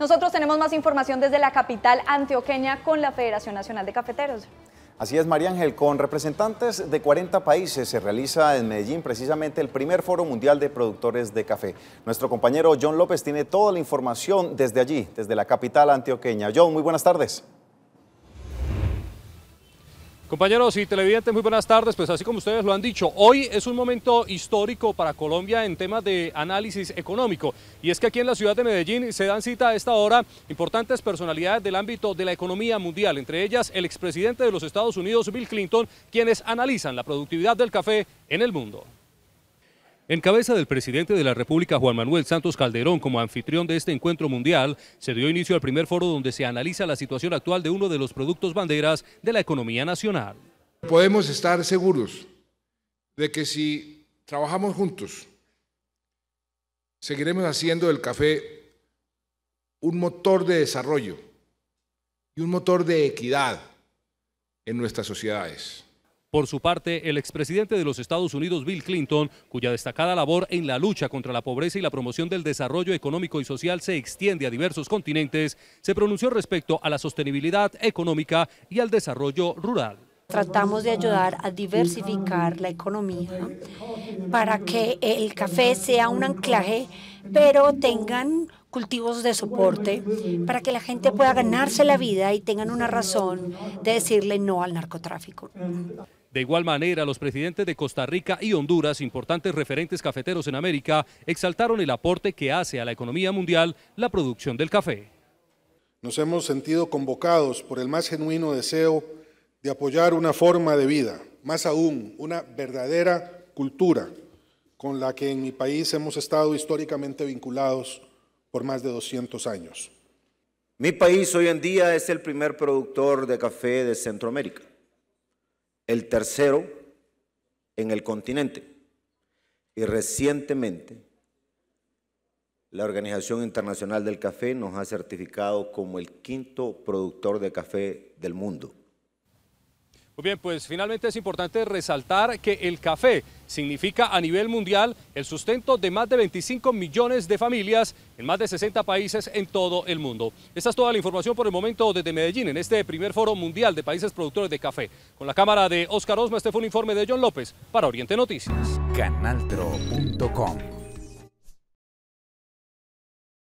Nosotros tenemos más información desde la capital antioqueña con la Federación Nacional de Cafeteros. Así es, María Ángel, con representantes de 40 países se realiza en Medellín precisamente el primer foro mundial de productores de café. Nuestro compañero John López tiene toda la información desde allí, desde la capital antioqueña. John, muy buenas tardes. Compañeros y televidentes, muy buenas tardes. Pues así como ustedes lo han dicho, hoy es un momento histórico para Colombia en temas de análisis económico. Y es que aquí en la ciudad de Medellín se dan cita a esta hora importantes personalidades del ámbito de la economía mundial, entre ellas el expresidente de los Estados Unidos, Bill Clinton, quienes analizan la productividad del café en el mundo. En cabeza del presidente de la República, Juan Manuel Santos Calderón, como anfitrión de este encuentro mundial, se dio inicio al primer foro donde se analiza la situación actual de uno de los productos banderas de la economía nacional. Podemos estar seguros de que si trabajamos juntos, seguiremos haciendo del café un motor de desarrollo y un motor de equidad en nuestras sociedades. Por su parte, el expresidente de los Estados Unidos, Bill Clinton, cuya destacada labor en la lucha contra la pobreza y la promoción del desarrollo económico y social se extiende a diversos continentes, se pronunció respecto a la sostenibilidad económica y al desarrollo rural tratamos de ayudar a diversificar la economía para que el café sea un anclaje, pero tengan cultivos de soporte para que la gente pueda ganarse la vida y tengan una razón de decirle no al narcotráfico. De igual manera, los presidentes de Costa Rica y Honduras, importantes referentes cafeteros en América, exaltaron el aporte que hace a la economía mundial la producción del café. Nos hemos sentido convocados por el más genuino deseo de apoyar una forma de vida, más aún, una verdadera cultura con la que en mi país hemos estado históricamente vinculados por más de 200 años. Mi país hoy en día es el primer productor de café de Centroamérica el tercero en el continente. Y recientemente la Organización Internacional del Café nos ha certificado como el quinto productor de café del mundo. Muy bien, pues finalmente es importante resaltar que el café significa a nivel mundial el sustento de más de 25 millones de familias en más de 60 países en todo el mundo. Esta es toda la información por el momento desde Medellín en este primer foro mundial de países productores de café. Con la cámara de Oscar Osma, este fue un informe de John López para Oriente Noticias. Canaltro.com